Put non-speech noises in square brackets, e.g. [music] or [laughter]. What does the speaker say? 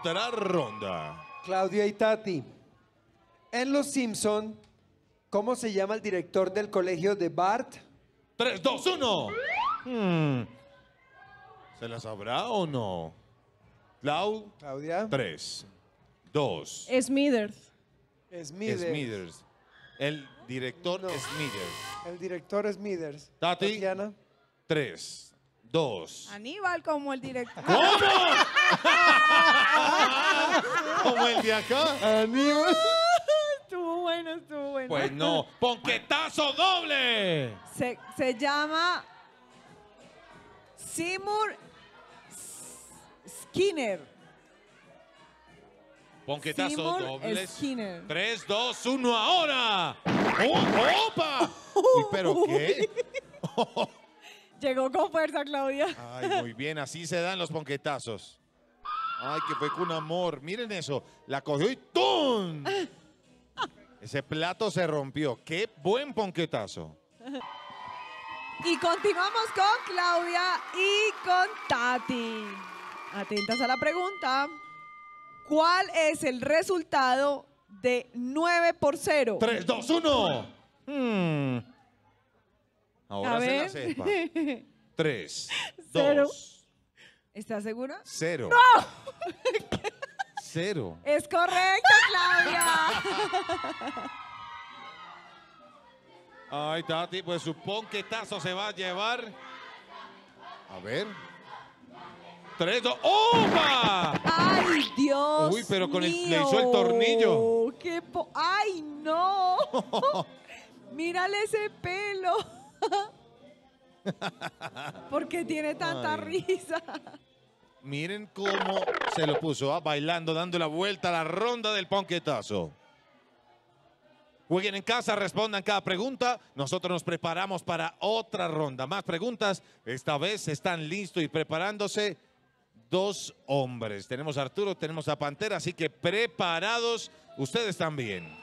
otra ronda. Claudia y Tati. En Los Simpson, ¿cómo se llama el director del colegio de Bart? 3, 2, 1. Hmm. ¿Se la sabrá o no? Clau. Claudia. 3, 2. Smithers. Smithers. Smithers. El director no. Smithers. El director Smithers. Tati. Tatiana. 3, Dos. Aníbal como el director. ¿Cómo? [laughs] como el de acá. Aníbal. [laughs] Estuvo bueno, estuvo bueno. Pues no. ¡Ponquetazo doble! Se, se llama Seymour Skinner. Ponquetazo doble. Skinner. 3, 2, 1, ahora. ¡Oh, ¡Opa! [laughs] ¿Y pero qué? Llegó con fuerza, Claudia. Ay, muy bien, así se dan los ponquetazos. Ay, que fue con amor. Miren eso, la cogió y ¡tum! Ese plato se rompió. ¡Qué buen ponquetazo! [laughs] Y continuamos con Claudia y con Tati. Atentas a la pregunta. ¿Cuál es el resultado de 9 por 0? 3, 2, 1. Ahora se la sepa. [laughs] Tres, Cero. dos, ¿Estás segura? cero. [laughs] Cero. Es correcto, Claudia. Ay, Tati, pues supon que Tazo se va a llevar. A ver. Tres, dos. ¡Opa! Ay, Dios. Uy, pero con el- le hizo el tornillo. Ay, no. [laughs] Mírale ese pelo. [laughs] Porque tiene tanta risa. Miren cómo se lo puso, ah, bailando, dando la vuelta a la ronda del ponquetazo. Jueguen en casa, respondan cada pregunta. Nosotros nos preparamos para otra ronda. Más preguntas. Esta vez están listos y preparándose dos hombres. Tenemos a Arturo, tenemos a Pantera, así que preparados ustedes también.